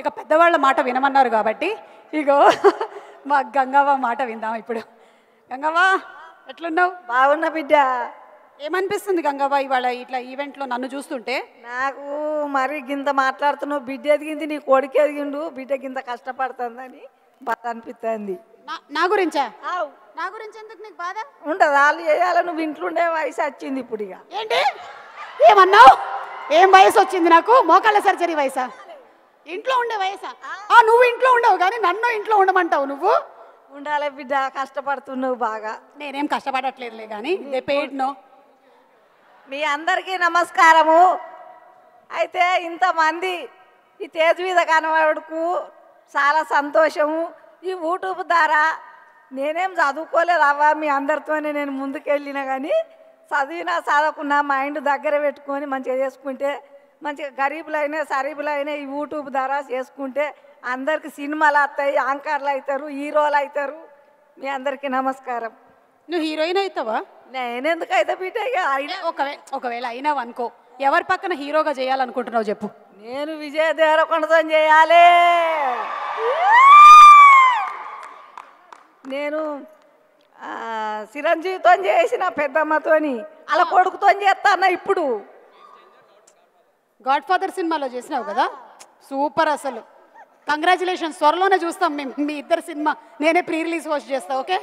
ఇక పెద్దవాళ్ళ మాట వినమన్నారు కాబట్టి ఇగో మా గంగవ్వ మాట విందాం ఇప్పుడు గంగవ్వ ఎట్లున్నావు బాగున్నా బిడ్డ ఏమనిపిస్తుంది గంగవ్వ ఇవాళ ఇట్లా ఈవెంట్లో నన్ను చూస్తుంటే నాకు మరి గింత మాట్లాడుతున్నావు బిడ్డ ఎదిగింది నీ కొడుకు ఎదిగిండు బిడ్డ గింత కష్టపడుతుందని బాధ అనిపిస్తుంది నా గురించా నా గురించి ఎందుకు నీకు బాధ ఉండదు వాళ్ళు చేయాలి నువ్వు ఇంట్లోండే వయసు వచ్చింది ఇప్పుడు ఇక ఏంటి ఏమన్నావు ఏం వయసు వచ్చింది నాకు మోకాళ్ళ సర్జరీ వయసా ఇంట్లో ఉండే వయసా నువ్వు ఇంట్లో ఉండవు కానీ నన్ను ఇంట్లో ఉండమంటావు నువ్వు ఉండాలి బిడ్డ కష్టపడుతున్నావు బాగా నేనేం కష్టపడట్లేదులే కానీ పేడ్ మీ అందరికీ నమస్కారము అయితే ఇంతమంది ఈ తేజ్ మీద కనబడుకు చాలా సంతోషము ఈ యూట్యూబ్ ద్వారా నేనేం చదువుకోలేదు అవ్వ మీ అందరితోనే నేను ముందుకెళ్ళినా కానీ చదివినా చదవకున్నా మైండ్ దగ్గర పెట్టుకొని మంచిగా చేసుకుంటే మంచిగా గరీబులైనా సరీబులైనా ఈ యూట్యూబ్ ద్వారా చేసుకుంటే అందరికి సినిమాలు వస్తాయి యాంకర్లు అవుతారు హీరోలు అవుతారు మీ అందరికీ నమస్కారం నువ్వు హీరోయిన్ అవుతావా నేనెందుకు అయితే బీట్ ఒకవేళ ఒకవేళ అయినావు అనుకో ఎవరి పక్కన హీరోగా చేయాలనుకుంటున్నావు చెప్పు నేను విజయ దేవరకొండతో చేయాలి నేను చిరంజీవితో చేసిన పెద్దమ్మతోని అలా కొడుకుతో చేస్తాను ఇప్పుడు గాడ్ ఫాదర్ సినిమాలో చేసినావు కదా సూపర్ అసలు కంగ్రాచులేషన్స్ త్వరలోనే చూస్తాం మేము మీ ఇద్దరు సినిమా నేనే ప్రీ రిలీజ్ వాచ్ చేస్తా ఓకే